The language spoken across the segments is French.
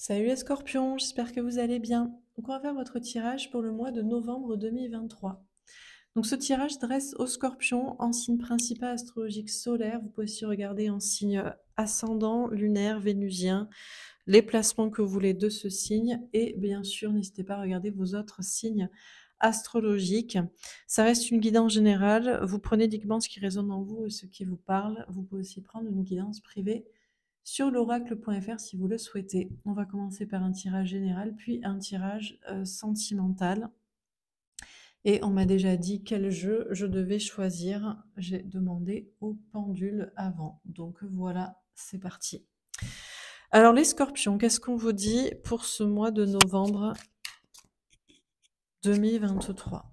Salut les scorpions, j'espère que vous allez bien. on va faire votre tirage pour le mois de novembre 2023. Donc ce tirage dresse aux scorpions en signe principal astrologique solaire. Vous pouvez aussi regarder en signe ascendant, lunaire, vénusien, les placements que vous voulez de ce signe. Et bien sûr, n'hésitez pas à regarder vos autres signes astrologiques. Ça reste une guidance générale. Vous prenez uniquement ce qui résonne en vous et ce qui vous parle. Vous pouvez aussi prendre une guidance privée sur l'oracle.fr si vous le souhaitez. On va commencer par un tirage général, puis un tirage euh, sentimental. Et on m'a déjà dit quel jeu je devais choisir. J'ai demandé au pendule avant. Donc voilà, c'est parti. Alors les scorpions, qu'est-ce qu'on vous dit pour ce mois de novembre 2023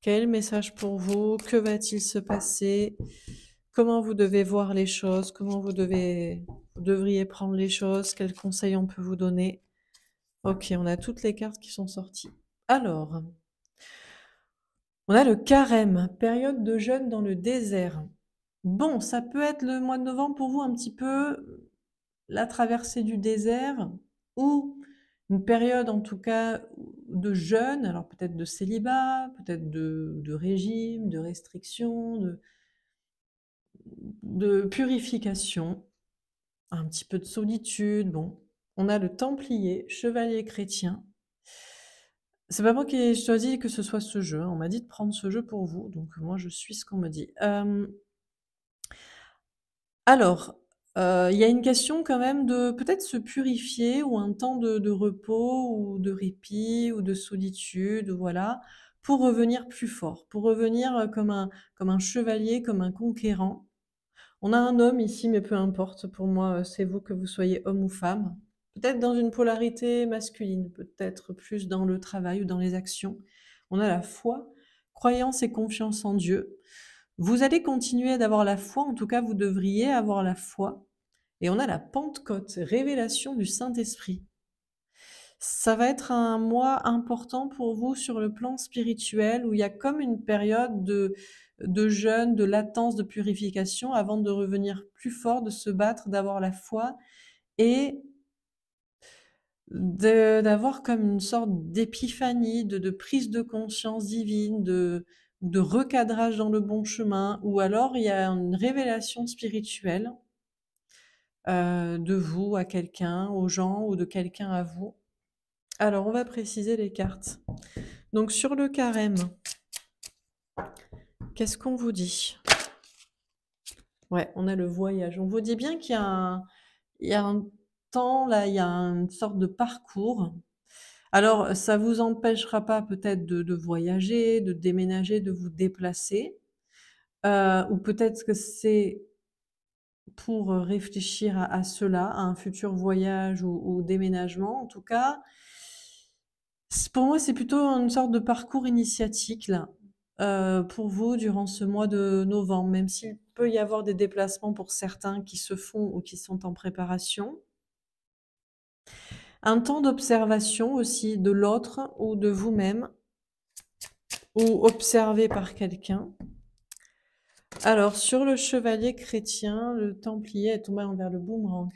Quel message pour vous Que va-t-il se passer comment vous devez voir les choses, comment vous, devez, devriez prendre les choses, quels conseils on peut vous donner. Ok, on a toutes les cartes qui sont sorties. Alors, on a le carême, période de jeûne dans le désert. Bon, ça peut être le mois de novembre pour vous un petit peu la traversée du désert ou une période en tout cas de jeûne, alors peut-être de célibat, peut-être de, de, régime, de restriction, de, de purification, un petit peu de solitude. Bon, on a le Templier, Chevalier chrétien. C'est pas moi qui ai choisi que ce soit ce jeu. Hein. On m'a dit de prendre ce jeu pour vous, donc moi je suis ce qu'on me dit. Euh, alors, euh, il y a une question quand même de peut-être se purifier ou un temps de, repos ou de répit ou de solitude, voilà, pour revenir plus fort, pour revenir euh, comme un, comme un chevalier, comme un conquérant. On a un homme ici, mais peu importe, pour moi, euh, c'est vous que vous soyez homme ou femme. Peut-être dans une polarité masculine, peut-être plus dans le travail ou dans les actions. On a la foi, croyance et confiance en Dieu. Vous allez continuer d'avoir la foi, en tout cas vous devriez avoir la foi. Et on a la Pentecôte, révélation du Saint-Esprit. Ça va être un mois important pour vous sur le plan spirituel où il y a comme une période de, de jeûne, de latence, de purification, avant de revenir plus fort, de se battre, d'avoir la foi et d'avoir comme une sorte d'épiphanie, de, prise de conscience divine, de, de recadrage dans le bon chemin, ou alors il y a une révélation spirituelle euh, de vous à quelqu'un, aux gens, ou de quelqu'un à vous. Alors on va préciser les cartes. Donc sur le carême, Qu'est-ce qu'on vous dit Ouais, on a le voyage. On vous dit bien qu'il y, a un, temps, là, il y a une sorte de parcours. Alors, ça ne vous empêchera pas peut-être de, voyager, de déménager, de vous déplacer. Euh, ou peut-être que c'est pour réfléchir à, cela, à un futur voyage ou, ou déménagement. En tout cas, pour moi, c'est plutôt une sorte de parcours initiatique, là. Euh, pour vous durant ce mois de novembre, même s'il peut y avoir des déplacements pour certains qui se font ou qui sont en préparation. Un temps d'observation aussi de l'autre ou de vous-même, ou observé par quelqu'un. Alors, sur le chevalier chrétien, le templier est tombé envers le boomerang.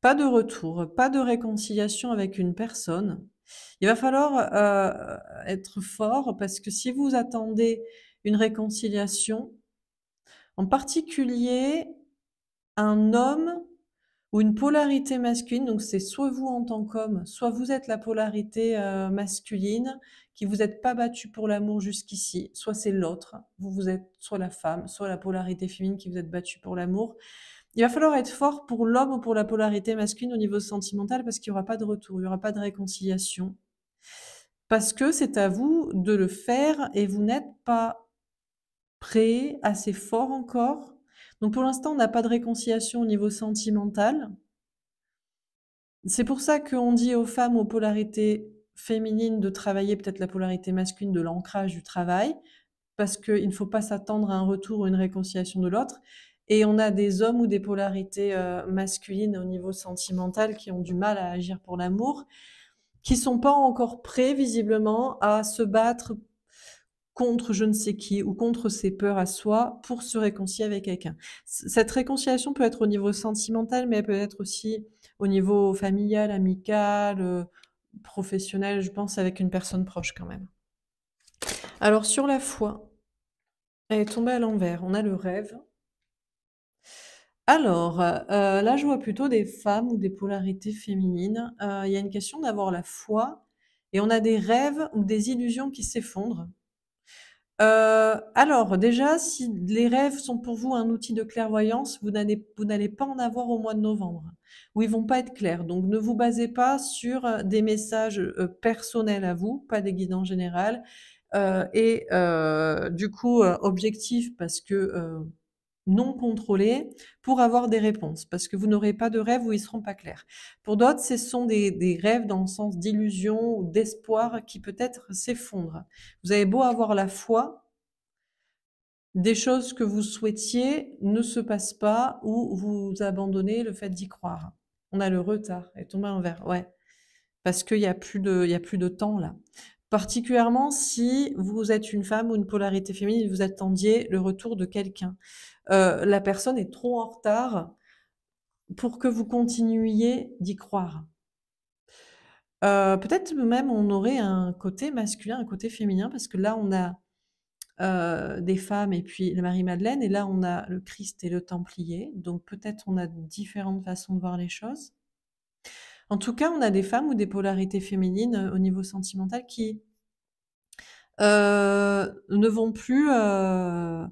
Pas de retour, pas de réconciliation avec une personne, il va falloir euh, être fort parce que si vous attendez une réconciliation, en particulier un homme ou une polarité masculine, donc c'est soit vous en tant qu'homme, soit vous êtes la polarité euh, masculine qui vous êtes pas battu pour l'amour jusqu'ici, soit c'est l'autre, vous vous êtes soit la femme, soit la polarité féminine qui vous êtes battue pour l'amour il va falloir être fort pour l'homme ou pour la polarité masculine au niveau sentimental parce qu'il n'y aura pas de retour, il n'y aura pas de réconciliation. Parce que c'est à vous de le faire et vous n'êtes pas prêt, assez fort encore. Donc pour l'instant, on n'a pas de réconciliation au niveau sentimental. C'est pour ça qu'on dit aux femmes aux polarités féminines de travailler peut-être la polarité masculine de l'ancrage du travail, parce qu'il ne faut pas s'attendre à un retour ou une réconciliation de l'autre. Et on a des hommes ou des polarités euh, masculines au niveau sentimental qui ont du mal à agir pour l'amour, qui sont pas encore prêts visiblement à se battre contre je ne sais qui ou contre ses peurs à soi pour se réconcilier avec quelqu'un. Cette réconciliation peut être au niveau sentimental, mais elle peut être aussi au niveau familial, amical, euh, professionnel, je pense, avec une personne proche quand même. Alors sur la foi, elle est tombée à l'envers. On a le rêve, alors, euh, là, je vois plutôt des femmes ou des polarités féminines. Euh, il y a une question d'avoir la foi et on a des rêves ou des illusions qui s'effondrent. Euh, alors déjà, si les rêves sont pour vous un outil de clairvoyance, vous n'allez pas en avoir au mois de novembre, où ils vont pas être clairs. Donc ne vous basez pas sur, des messages, personnels à vous, pas des guides en général. et du coup, objectif, objectifs parce que, non contrôlés pour avoir des réponses, parce que vous n'aurez pas de rêves où ils ne seront pas clairs. Pour d'autres, ce sont des, rêves dans le sens d'illusions, ou d'espoir qui peut-être s'effondrent. Vous avez beau avoir la foi, des choses que vous souhaitiez ne se passent pas ou vous abandonnez le fait d'y croire. On a le retard et tombé en verre, ouais, parce qu'il n'y a, y a plus de temps là particulièrement si vous êtes une femme ou une polarité féminine, vous attendiez le retour de quelqu'un. Euh, la personne est trop en retard pour que vous continuiez d'y croire. Euh, peut-être même on aurait un côté masculin, un côté féminin, parce que là on a euh, des femmes et puis la Marie-Madeleine, et là on a le Christ et le Templier, donc peut-être on a différentes façons de voir les choses. En tout cas, on a des femmes ou des polarités féminines euh, au niveau sentimental qui euh, ne vont plus euh,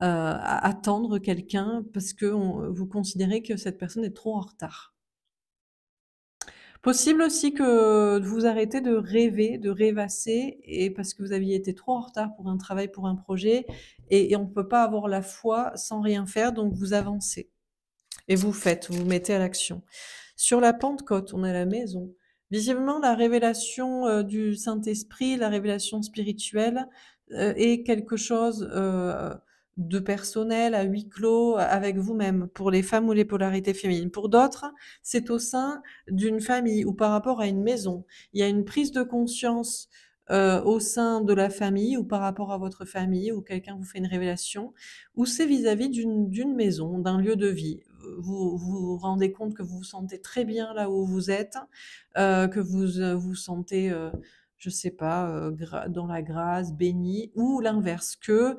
attendre quelqu'un parce que vous considérez que cette personne est trop en retard. Possible aussi que vous arrêtez de rêver, de rêvasser, et parce que vous aviez été trop en retard pour un travail, pour un projet, et, on ne peut pas avoir la foi sans rien faire, donc vous avancez et vous faites, vous mettez à l'action. Sur la Pentecôte, on est la maison. Visiblement, la révélation euh, du Saint-Esprit, la révélation spirituelle euh, est quelque chose euh, de personnel, à huis clos, avec vous-même, pour les femmes ou les polarités féminines. Pour d'autres, c'est au sein d'une famille ou par rapport à une maison. Il y a une prise de conscience euh, au sein de la famille ou par rapport à votre famille ou quelqu'un vous fait une révélation, ou c'est vis-à-vis d'une maison, d'un lieu de vie. Vous, vous rendez compte que vous vous sentez très bien là où vous êtes, euh, que vous euh, vous sentez je sais pas, dans la grâce, béni, ou l'inverse, que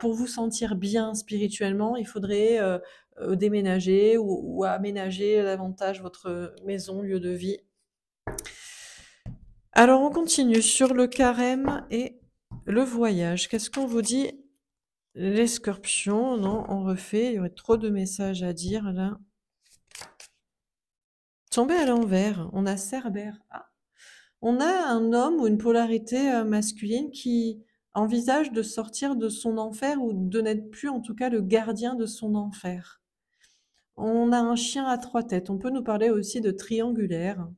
pour vous sentir bien spirituellement, il faudrait déménager ou, aménager davantage votre maison, lieu de vie. Alors, on continue sur le carême et le voyage. Qu'est-ce qu'on vous dit Les scorpions, non, on refait. Il y aurait trop de messages à dire là. Tomber à l'envers, on a Cerbère. Ah. On a un homme ou une polarité euh, masculine qui envisage de sortir de son enfer ou de n'être plus en tout cas le gardien de son enfer. On a un chien à trois têtes. On peut nous parler aussi de triangulaire.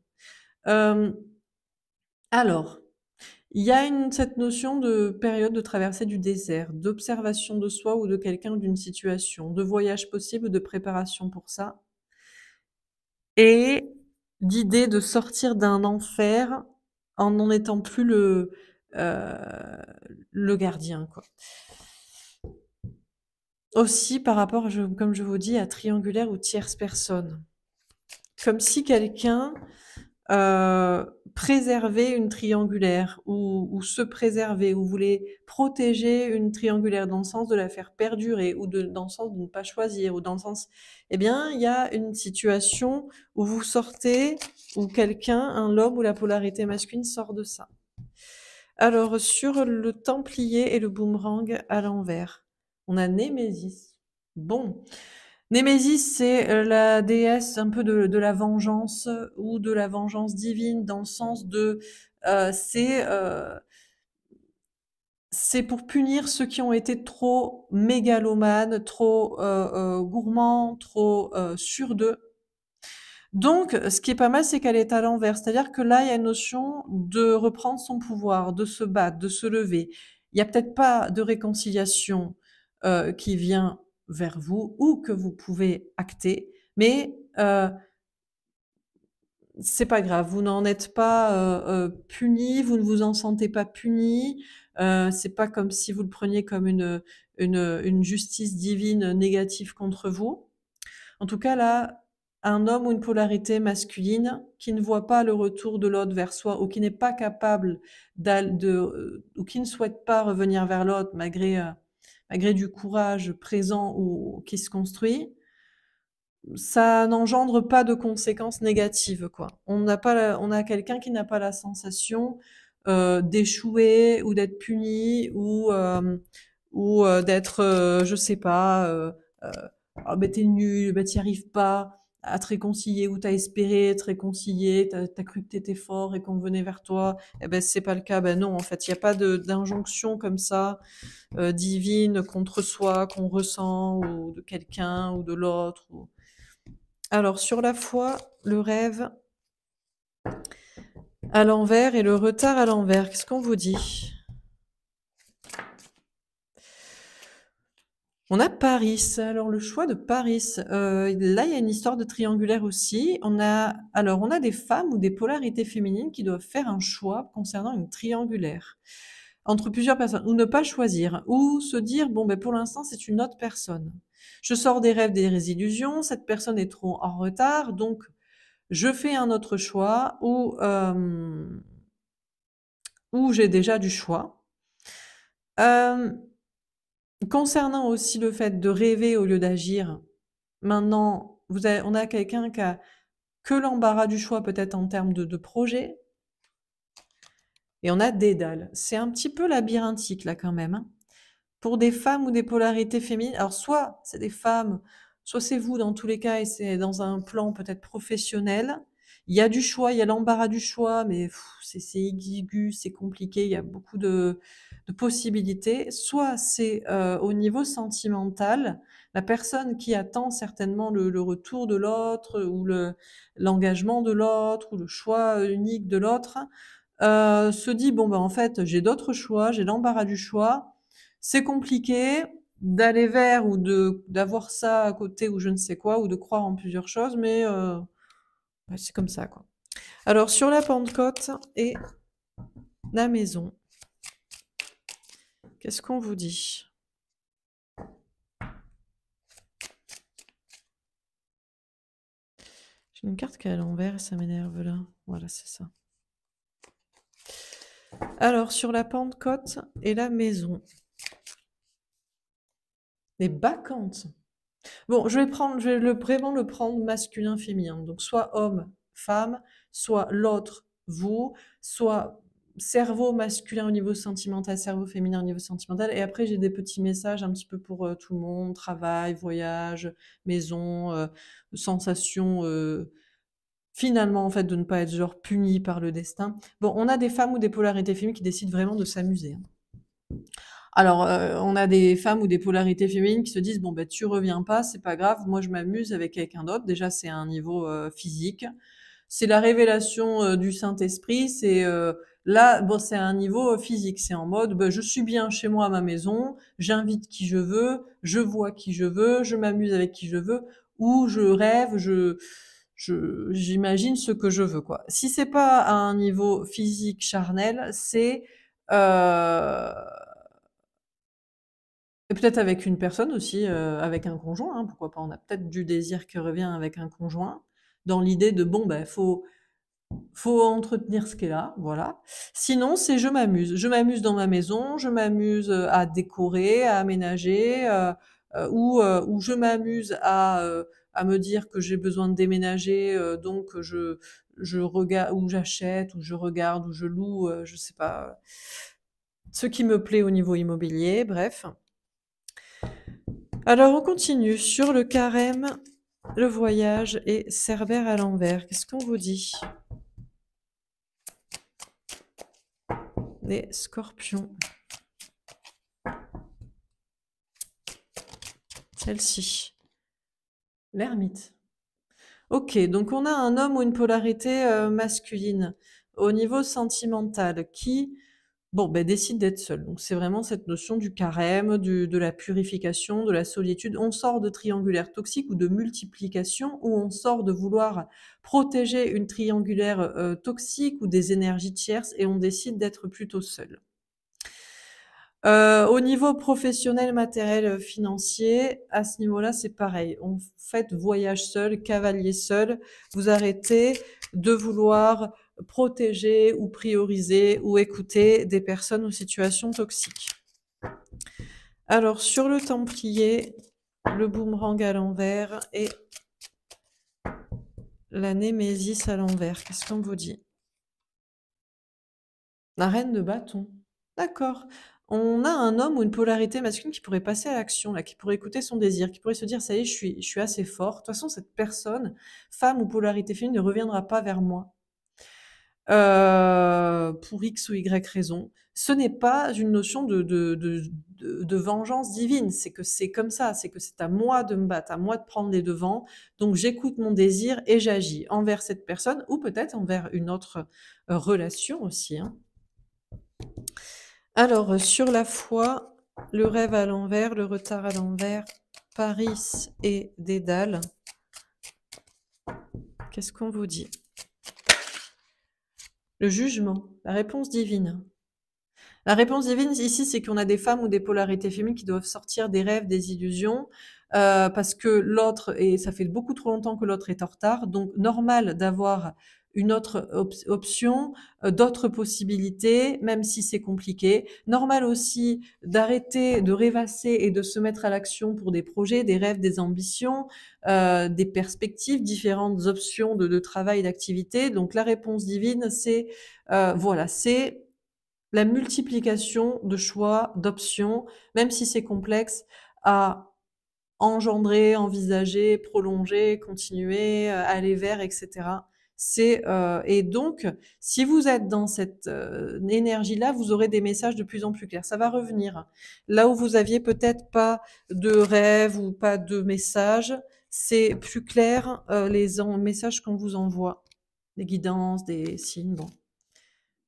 Euh, alors, il y a cette notion de période de traversée du désert, d'observation de soi ou de quelqu'un ou d'une situation, de voyage possible, de préparation pour ça, et d'idée de sortir d'un enfer en n'en étant plus le, euh, le gardien. Quoi. Aussi par rapport, comme je vous dis, à triangulaire ou tierce personne. Comme si quelqu'un... Euh, préserver une triangulaire ou, se préserver, ou voulez protéger une triangulaire dans le sens de la faire perdurer ou de, dans le sens de ne pas choisir ou dans le sens, eh bien, il y a une situation où vous sortez, où quelqu'un, un lobe ou la polarité masculine sort de ça. Alors, sur le templier et le boomerang à l'envers, on a Némésis. Bon, Némésis, c'est euh, la déesse un peu de, la vengeance euh, ou de la vengeance divine dans le sens de euh, c'est pour punir ceux qui ont été trop mégalomanes, trop gourmands, trop sûrs d'eux. Donc, ce qui est pas mal, c'est qu'elle est à l'envers. C'est-à-dire que là, il y a une notion de reprendre son pouvoir, de se battre, de se lever. Il n'y a peut-être pas de réconciliation qui vient vers vous ou que vous pouvez acter, mais euh, c'est pas grave, vous n'en êtes pas euh, euh, puni, vous ne vous en sentez pas puni, c'est pas comme si vous le preniez comme une, une, justice divine négative contre vous. En tout cas, là, un homme ou une polarité masculine qui ne voit pas le retour de l'autre vers soi ou qui n'est pas capable de, ou qui ne souhaite pas revenir vers l'autre malgré malgré du courage présent ou qui se construit, ça n'engendre pas de conséquences négatives. Quoi. On, n'a pas on a quelqu'un qui n'a pas la sensation euh, d'échouer ou d'être puni ou, euh, euh, d'être, je sais pas, ah, t'es nul, t'y arrives pas à te réconcilier ou t'as espéré te réconcilier, t'as cru que t'étais fort et qu'on venait vers toi, et eh ben c'est pas le cas. Ben non, en fait, il n'y a pas d'injonction comme ça euh, divine contre soi, qu'on ressent ou de quelqu'un ou de l'autre. Alors sur la foi, le rêve à l'envers et le retard à l'envers, qu'est-ce qu'on vous dit On a Paris. Alors le choix de Paris. Euh, là, il y a une histoire de triangulaire aussi. On a alors on a des femmes ou des polarités féminines qui doivent faire un choix concernant une triangulaire entre plusieurs personnes ou ne pas choisir ou se dire bon ben pour l'instant c'est une autre personne. Je sors des rêves des résolutions. Cette personne est trop en retard donc je fais un autre choix ou euh, j'ai déjà du choix. Euh, Concernant aussi le fait de rêver au lieu d'agir, maintenant, on a quelqu'un qui a que l'embarras du choix peut-être en termes de, projet, et on a dalles. C'est un petit peu labyrinthique là quand même. Hein. Pour des femmes ou des polarités féminines, alors soit c'est des femmes, soit c'est vous dans tous les cas, et c'est dans un plan peut-être professionnel, il y a du choix, il y a l'embarras du choix, mais c'est exigu, c'est compliqué, il y a beaucoup de, possibilités. Soit c'est euh, au niveau sentimental, la personne qui attend certainement le, retour de l'autre ou l'engagement de l'autre ou le choix unique de l'autre, euh, se dit, bon, ben, en fait, j'ai d'autres choix, j'ai l'embarras du choix, c'est compliqué, d'aller vers ou de d'avoir ça à côté ou je ne sais quoi ou de croire en plusieurs choses mais euh, c'est comme ça, quoi. Alors, sur la Pentecôte et la maison, qu'est-ce qu'on vous dit J'ai une carte qui est à l'envers et ça m'énerve là. Voilà, c'est ça. Alors, sur la Pentecôte et la maison. Les bacantes. Bon, je vais prendre, je le, vraiment le prendre masculin, féminin. Donc soit homme, femme, soit l'autre, vous, soit cerveau masculin au niveau sentimental, cerveau féminin au niveau sentimental. Et après, j'ai des petits messages un petit peu pour euh, tout le monde, travail, voyage, maison, euh, sensation. Euh, finalement, en fait, de ne pas être genre puni par le destin. Bon, on a des femmes ou des polarités féminines qui décident vraiment de s'amuser. Hein. Alors, euh, on a des femmes ou des polarités féminines qui se disent bon ben tu reviens pas, c'est pas grave, moi je m'amuse avec quelqu'un d'autre. Déjà, c'est un niveau euh, physique. C'est la révélation euh, du Saint-Esprit. C'est là, bon, c'est un niveau physique. C'est en mode ben, je suis bien chez moi à ma maison, j'invite qui je veux, je vois qui je veux, je m'amuse avec qui je veux, ou je rêve, je j'imagine ce que je veux quoi. Si c'est pas à un niveau physique charnel, c'est euh, et peut-être avec une personne aussi, euh, avec un conjoint, hein, pourquoi pas. On a peut-être du désir qui revient avec un conjoint, dans l'idée de bon, ben, faut, faut entretenir ce qui est là, voilà. Sinon, c'est je m'amuse. Je m'amuse dans ma maison, je m'amuse euh, à décorer, à aménager, euh, ou, ou, je m'amuse à, à, me dire que j'ai besoin de déménager, donc je, je regarde, ou j'achète, ou je regarde, ou je loue, je sais pas. Ce qui me plaît au niveau immobilier, bref. Alors on continue sur le carême, le voyage et Cerbère à l'envers. Qu'est-ce qu'on vous dit Les scorpions. Celle-ci. L'ermite. Ok, donc on a un homme ou une polarité euh, masculine au niveau sentimental qui bon, ben, décide d'être seul. Donc c'est vraiment cette notion du carême, de la purification, de la solitude. On sort de triangulaire toxique ou de multiplication, ou on sort de vouloir protéger une triangulaire euh, toxique ou des énergies tierces, et on décide d'être plutôt seul. Euh, au niveau professionnel, matériel, euh, financier, à ce niveau-là, c'est pareil. On fait voyage seul, cavalier seul. Vous arrêtez de vouloir protéger ou prioriser ou écouter des personnes ou situations toxiques. Alors sur le Templier, le boomerang à l'envers et la Némésis à l'envers. Qu'est-ce qu'on vous dit La reine de bâton. D'accord. On a un homme ou une polarité masculine qui pourrait passer à l'action, qui pourrait écouter son désir, qui pourrait se dire ça y est, je je suis assez fort. De toute façon, cette personne, femme ou polarité féminine, ne reviendra pas vers moi. Euh, pour X ou Y raison. Ce n'est pas une notion de, vengeance divine, c'est que c'est comme ça, c'est que c'est à moi de me battre, à moi de prendre les devants. Donc j'écoute mon désir et j'agis envers cette personne ou peut-être envers une autre euh, relation aussi. Hein. Alors euh, sur la foi, le rêve à l'envers, le retard à l'envers, Paris et Dédale. Qu'est-ce qu'on vous dit le jugement, la réponse divine. La réponse divine ici, c'est qu'on a des femmes ou des polarités féminines qui doivent sortir des rêves, des illusions, euh, parce que l'autre, et ça fait beaucoup trop longtemps que l'autre est en retard, donc normal d'avoir une autre option, euh, d'autres possibilités, même si c'est compliqué. Normal aussi d'arrêter de rêvasser et de se mettre à l'action pour des projets, des rêves, des ambitions, euh, des perspectives, différentes options de, travail, d'activité. Donc la réponse divine, c'est euh, voilà, c'est la multiplication de choix, d'options, même si c'est complexe, à engendrer, envisager, prolonger, continuer, aller vers, etc. Euh, et donc, si vous êtes dans cette euh, énergie-là, vous aurez des messages de plus en plus clairs. Ça va revenir. Là où vous aviez peut-être pas de rêve ou pas de message, c'est plus clair euh, les messages qu'on vous envoie, des guidances, des signes. Bon,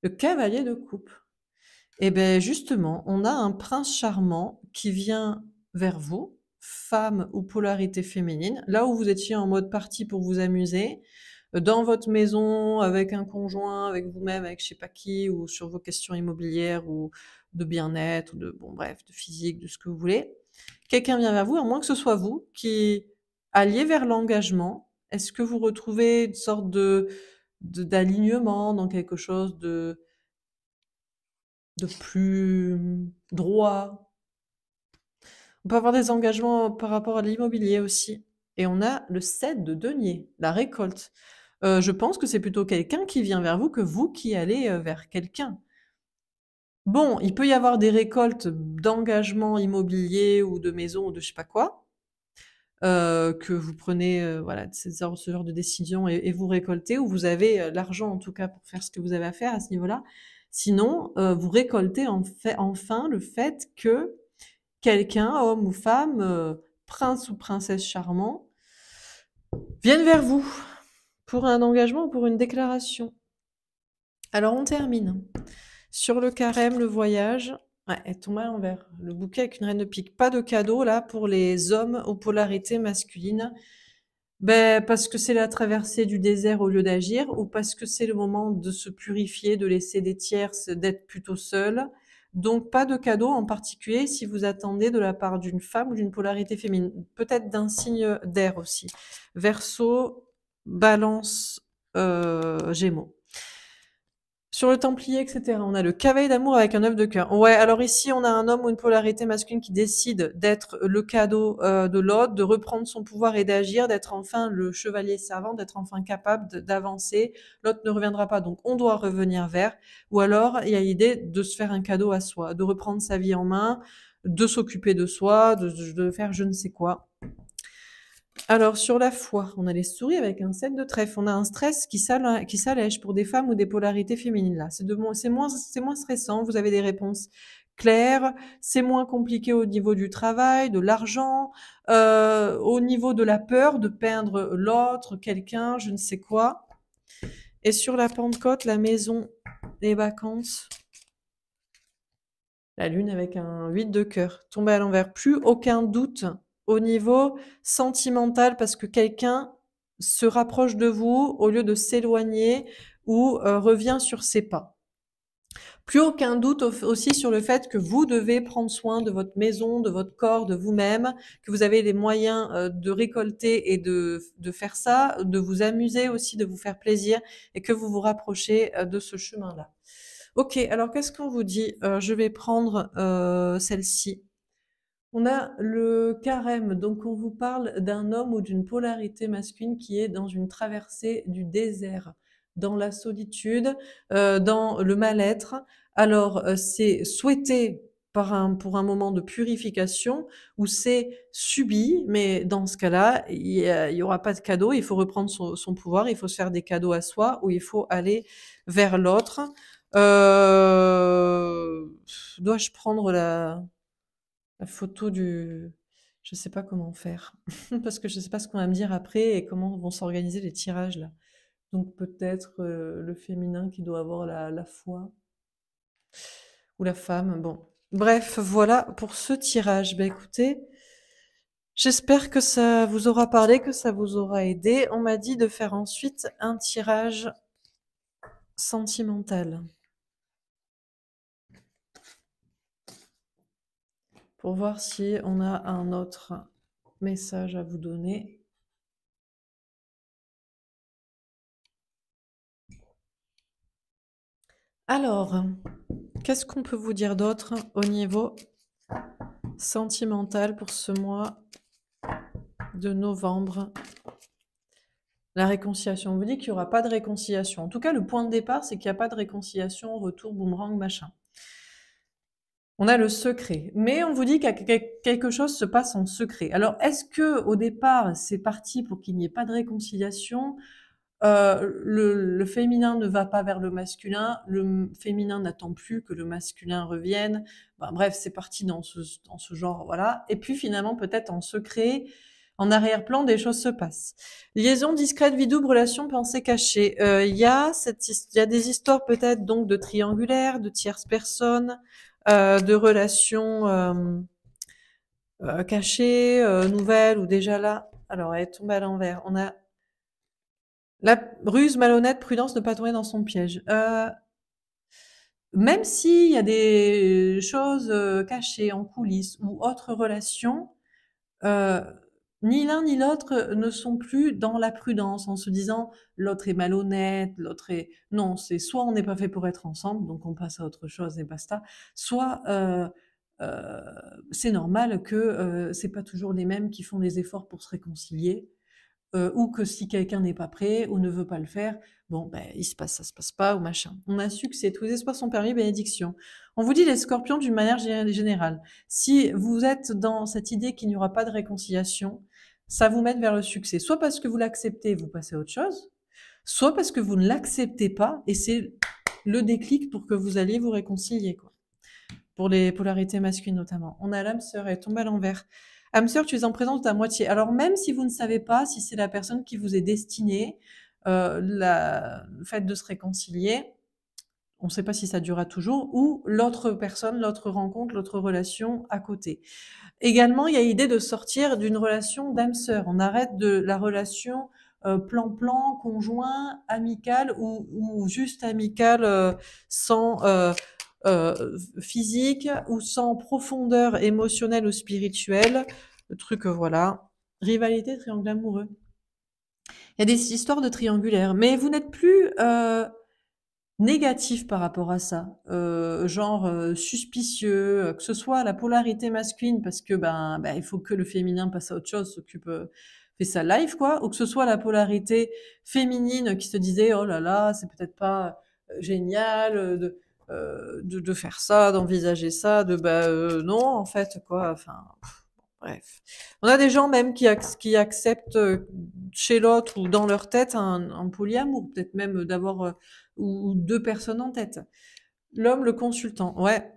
le cavalier de coupe. Eh bien, justement, on a un prince charmant qui vient vers vous, femme ou polarité féminine, là où vous étiez en mode partie pour vous amuser dans votre maison, avec un conjoint, avec vous-même, avec je sais pas qui, ou sur vos questions immobilières ou de bien-être, ou de bon bref, de physique, de ce que vous voulez. Quelqu'un vient vers vous, à moins que ce soit vous, qui alliez vers l'engagement. Est-ce que vous retrouvez une sorte de d'alignement dans quelque chose de de plus droit. On peut avoir des engagements par rapport à l'immobilier aussi. Et on a le 7 de denier, la récolte. Euh, je pense que c'est plutôt quelqu'un qui vient vers vous que vous qui allez euh, vers quelqu'un. Bon, il peut y avoir des récoltes d'engagement immobilier ou de maison ou de je sais pas quoi, euh, que vous prenez voilà, ce genre, de décision et, vous récoltez, ou vous avez l'argent en tout cas pour faire ce que vous avez à faire à ce niveau-là. Sinon, vous récoltez fait, enfin le fait que quelqu'un, homme ou femme, prince ou princesse charmant, vienne vers vous pour un engagement ou pour une déclaration. Alors on termine. Sur le carême, le voyage, ouais, elle tombe à l'envers. Le bouquet avec une reine de pique. Pas de cadeau là pour les hommes aux polarités masculines. Ben, parce que c'est la traversée du désert au lieu d'agir, ou parce que c'est le moment de se purifier, de laisser des tierces, d'être plutôt seul. Donc pas de cadeau en particulier si vous attendez de la part d'une femme ou d'une polarité féminine. Peut-être d'un signe d'air aussi. Verso, balance, euh, gémeaux. Sur le Templier, etc. On a le cavalier d'amour avec un œuf de cœur. Ouais, alors ici, on a un homme ou une polarité masculine qui décide d'être le cadeau euh, de l'autre, de reprendre son pouvoir et d'agir, d'être enfin le chevalier servant, d'être enfin capable d'avancer. L'autre ne reviendra pas, donc on doit revenir vers. Ou alors, il y a l'idée de se faire un cadeau à soi, de reprendre sa vie en main, de s'occuper de soi, de, faire je ne sais quoi. Alors, sur la foi, on a les souris avec un 7 de trèfle. On a un stress qui s'allège pour des femmes ou des polarités féminines. Là, c'est moins, stressant. Vous avez des réponses claires. C'est moins compliqué au niveau du travail, de l'argent, euh, au niveau de la peur de perdre l'autre, quelqu'un, je ne sais quoi. Et sur la Pentecôte, la maison, les vacances, la lune avec un 8 de cœur, tombé à l'envers. Plus aucun doute au niveau sentimental parce que quelqu'un se rapproche de vous au lieu de s'éloigner ou euh, revient sur ses pas. Plus aucun doute aussi sur le fait que vous devez prendre soin de votre maison, de votre corps, de vous-même, que vous avez les moyens euh, de récolter et de, faire ça, de vous amuser aussi, de vous faire plaisir et que vous vous rapprochez euh, de ce chemin-là. Ok, alors qu'est-ce qu'on vous dit Je vais prendre celle-ci. On a le carême, donc on vous parle d'un homme ou d'une polarité masculine qui est dans une traversée du désert, dans la solitude, euh, dans le mal-être. Alors euh, c'est souhaité pour un moment de purification ou c'est subi, mais dans ce cas-là, il n'y aura pas de cadeau, il faut reprendre son, pouvoir, il faut se faire des cadeaux à soi ou il faut aller vers l'autre. Euh, dois-je prendre la la photo du. Je sais pas comment faire. Parce que je ne sais pas ce qu'on va me dire après et comment vont s'organiser les tirages là. Donc peut-être euh, le féminin qui doit avoir la, foi. Ou la femme. Bon. Bref, voilà pour ce tirage. Ben écoutez. J'espère que ça vous aura parlé, que ça vous aura aidé. On m'a dit de faire ensuite un tirage sentimental. pour voir si on a un autre message à vous donner. Alors, qu'est-ce qu'on peut vous dire d'autre au niveau sentimental pour ce mois de novembre La réconciliation. On vous dit qu'il n'y aura pas de réconciliation. En tout cas, le point de départ, c'est qu'il n'y a pas de réconciliation, retour, boomerang, machin on a le secret. Mais on vous dit que quelque chose se passe en secret. Alors, est-ce que au départ, c'est parti pour qu'il n'y ait pas de réconciliation euh, le, féminin ne va pas vers le masculin, le féminin n'attend plus que le masculin revienne. Bah, bref, c'est parti dans ce, genre, voilà. Et puis finalement, peut-être en secret, en arrière-plan, des choses se passent. Liaison discrète, vie double, relation, pensée cachée. Euh, il y, y, a des histoires peut-être donc de triangulaires, de tierces personnes, euh, de relations euh, euh, cachées, nouvelles ou déjà là. Alors, elle tombe à l'envers. On a la ruse, malhonnête, prudence, ne pas tomber dans son piège. même s'il y a des choses cachées en coulisses ou autres relations, ni l'un ni l'autre euh, ne sont plus dans la prudence en se disant l'autre est malhonnête, l'autre est... Non, c'est soit on n'est pas fait pour être ensemble, donc on passe à autre chose et basta, soit euh, euh, c'est normal que ce c'est pas toujours les mêmes qui font des efforts pour se réconcilier euh, ou que si quelqu'un n'est pas prêt ou ne veut pas le faire, bon, ben, il se passe, ça se passe pas, ou machin. On a succès, que c'est tous les espoirs sont permis, bénédiction. On vous dit les scorpions d'une manière générale. Si vous êtes dans cette idée qu'il n'y aura pas de réconciliation, ça vous mène vers le succès. Soit parce que vous l'acceptez vous passez à autre chose, soit parce que vous ne l'acceptez pas et c'est le déclic pour que vous alliez vous réconcilier, quoi. Pour les polarités masculines notamment. On a l'âme sœur et tombe à l'envers âme sœur, tu es en présence de ta moitié. Alors même si vous ne savez pas si c'est la personne qui vous est destinée, euh, la, le fait de se réconcilier, on ne sait pas si ça durera toujours, ou l'autre personne, l'autre rencontre, l'autre relation à côté. Également, il y a l'idée de sortir d'une relation d'âme-sœur. On arrête de la relation euh, plan-plan, conjoint, amical ou, juste amicale euh, sans euh, physique ou sans profondeur émotionnelle ou spirituelle. Le truc, euh, voilà. Rivalité, triangle amoureux. Il y a des histoires de triangulaire. mais vous n'êtes plus euh, négatif par rapport à ça, genre suspicieux, que ce soit la polarité masculine parce que ben, ben, il faut que le féminin passe à autre chose, s'occupe, fait sa life quoi, ou que ce soit la polarité féminine qui se disait oh là là c'est peut-être pas génial de euh, de, faire ça, d'envisager ça, de bah euh, non en fait quoi. Enfin bref, on a des gens même qui, qui acceptent euh, chez l'autre ou dans leur tête un, un polyamour, peut-être même d'avoir ou, deux personnes en tête. L'homme, le consultant, ouais.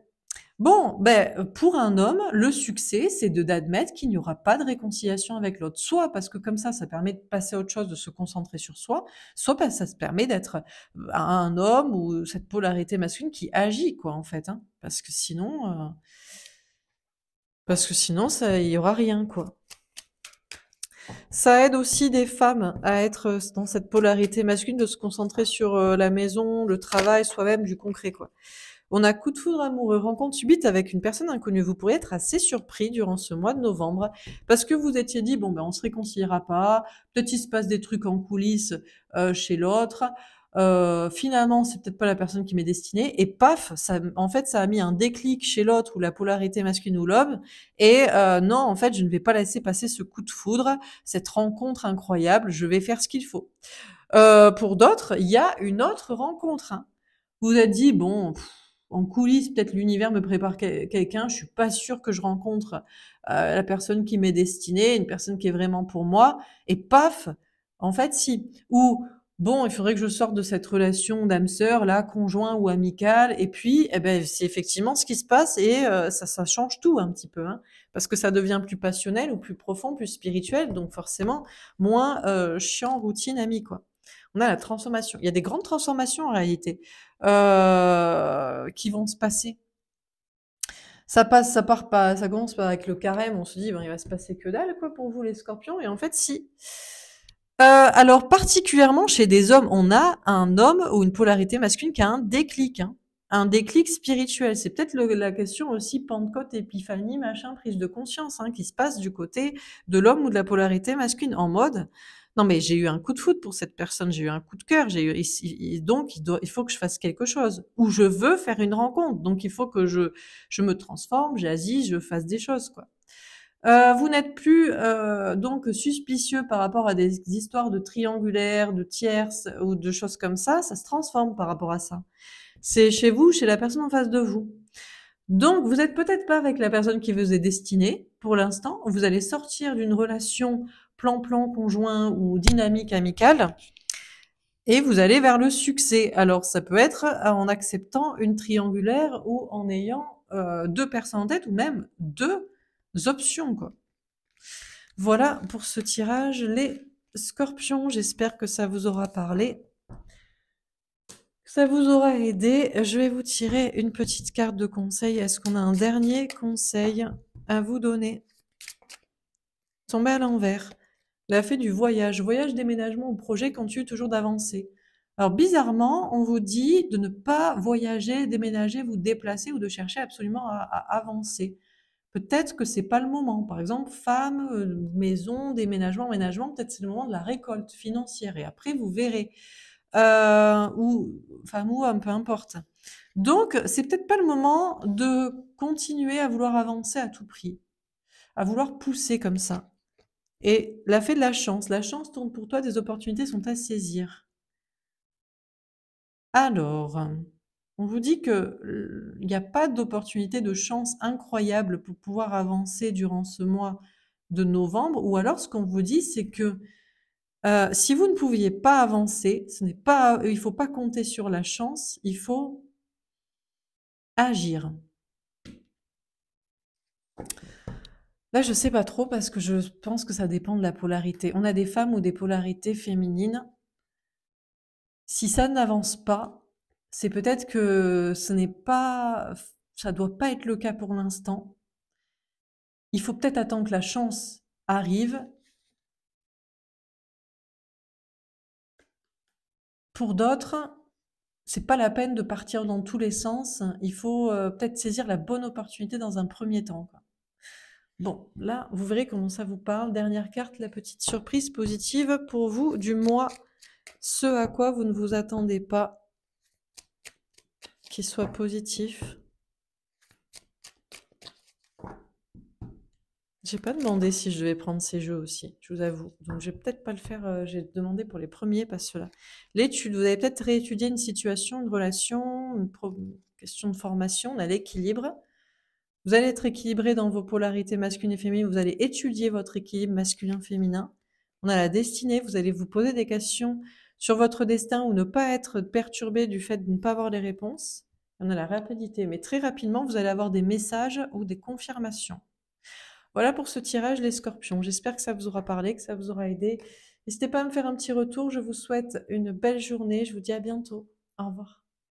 Bon, ben, euh, pour un homme, le succès, c'est de d'admettre qu'il n'y aura pas de réconciliation avec l'autre. Soit parce que comme ça, ça permet de passer à autre chose, de se concentrer sur soi, soit parce que ça se permet d'être euh, un homme ou cette polarité masculine qui agit, quoi, en fait. Hein. parce que sinon, euh, parce que sinon, il y aura rien, quoi. Ça aide aussi des femmes à être dans cette polarité masculine, de se concentrer sur la maison, le travail, soi-même, du concret, quoi. On a coup de foudre amoureux, rencontre subite avec une personne inconnue. Vous pourriez être assez surpris durant ce mois de novembre parce que vous étiez dit, bon, ben, on se réconciliera pas, peut-être il se passe des trucs en coulisses euh, chez l'autre. Euh, finalement, c'est peut-être pas la personne qui m'est destinée. Et paf, ça, en fait, ça a mis un déclic chez l'autre ou la polarité masculine ou l'homme. Et euh, non, en fait, je ne vais pas laisser passer ce coup de foudre, cette rencontre incroyable. Je vais faire ce qu'il faut. pour d'autres, il y a une autre rencontre. Hein. Vous êtes dit bon, en coulisses, peut-être l'univers me prépare quelqu'un, je suis pas sûre que je rencontre euh, la personne qui m'est destinée, une personne qui est vraiment pour moi, et paf, en fait, si. Ou, bon, il faudrait que je sorte de cette relation d'âme sœur, là, conjoint ou amical. et puis, eh ben, c'est effectivement ce qui se passe, et euh, ça, ça change tout un petit peu, hein, parce que ça devient plus passionnel ou plus profond, plus spirituel, donc forcément, moins euh, chiant, routine, ami, quoi on a la transformation. Il y a des grandes transformations en réalité euh, qui vont se passer. Ça passe, ça part pas, ça commence pas avec le carême. On se dit, ben, il va se passer que dalle, quoi, pour vous les Scorpions. Et en fait, si. Euh, alors particulièrement chez des hommes, on a un homme ou une polarité masculine qui a un déclic, hein. un déclic spirituel. C'est peut-être la question aussi Pentecôte, Épiphanie, machin, prise de conscience, hein, qui se passe du côté de l'homme ou de la polarité masculine en mode non mais j'ai eu un coup de foot pour cette personne, j'ai eu un coup de cœur, j'ai eu donc il, doit, il, faut que je fasse quelque chose ou je veux faire une rencontre, donc il faut que je je me transforme, j'asie, je fasse des choses quoi. Euh, vous n'êtes plus euh, donc suspicieux par rapport à des histoires de triangulaires, de tierces ou de choses comme ça. Ça se transforme par rapport à ça. C'est chez vous, chez la personne en face de vous. Donc, vous n'êtes peut-être pas avec la personne qui vous est destinée pour l'instant. Vous allez sortir d'une relation plan-plan conjoint ou dynamique amicale. Et vous allez vers le succès. Alors, ça peut être en acceptant une triangulaire ou en ayant euh, deux personnes en tête ou même deux options. Quoi. Voilà pour ce tirage, les scorpions. J'espère que ça vous aura parlé. Ça vous aura aidé. Je vais vous tirer une petite carte de conseil. Est-ce qu'on a un dernier conseil à vous donner Tomber à l'envers. Elle a fait du voyage, voyage, déménagement ou projet continue toujours d'avancer. Alors bizarrement, on vous dit de ne pas voyager, déménager, vous déplacer ou de chercher absolument à, avancer. Peut-être que c'est pas le moment. Par exemple, femme, euh, maison, déménagement, ménagement, peut-être c'est le moment de la récolte financière. Et après, vous verrez. Euh, ou femme ou un peu importe. Donc, c'est peut-être pas le moment de continuer à vouloir avancer à tout prix, à vouloir pousser comme ça. Et la fée de la chance, la chance tourne pour toi, des opportunités sont à saisir. Alors, on vous dit qu'il euh, n'y a pas d'opportunité de chance incroyable pour pouvoir avancer durant ce mois de novembre, ou alors ce qu'on vous dit, c'est que euh, si vous ne pouviez pas avancer, ce n'est pas, il ne faut pas compter sur la chance, il faut agir. Là, je sais pas trop parce que je pense que ça dépend de la polarité. On a des femmes ou des polarités féminines. Si ça n'avance pas, c'est peut-être que ce n'est pas, ça doit pas être le cas pour l'instant. Il faut peut-être attendre que la chance arrive Pour d'autres, c'est pas la peine de partir dans tous les sens. Il faut euh, peut-être saisir la bonne opportunité dans un premier temps. Bon, là, vous verrez comment ça vous parle. Dernière carte, la petite surprise positive pour vous du mois. Ce à quoi vous ne vous attendez pas qu'il soit positif. J'ai pas demandé si je devais prendre ces jeux aussi, je vous avoue. Donc je vais peut-être pas le faire, euh, j'ai demandé pour les premiers, pas ceux-là. L'étude, vous avez peut-être réétudié une situation, une relation, une, question de formation, on a l'équilibre. Vous allez être équilibré dans vos polarités masculines et féminines, vous allez étudier votre équilibre masculin-féminin. On a la destinée, vous allez vous poser des questions sur votre destin ou ne pas être perturbé du fait de ne pas avoir les réponses. On a la rapidité, mais très rapidement, vous allez avoir des messages ou des confirmations. Voilà pour ce tirage, les scorpions. J'espère que ça vous aura parlé, que ça vous aura aidé. N'hésitez pas à me faire un petit retour. Je vous souhaite une belle journée. Je vous dis à bientôt. Au revoir.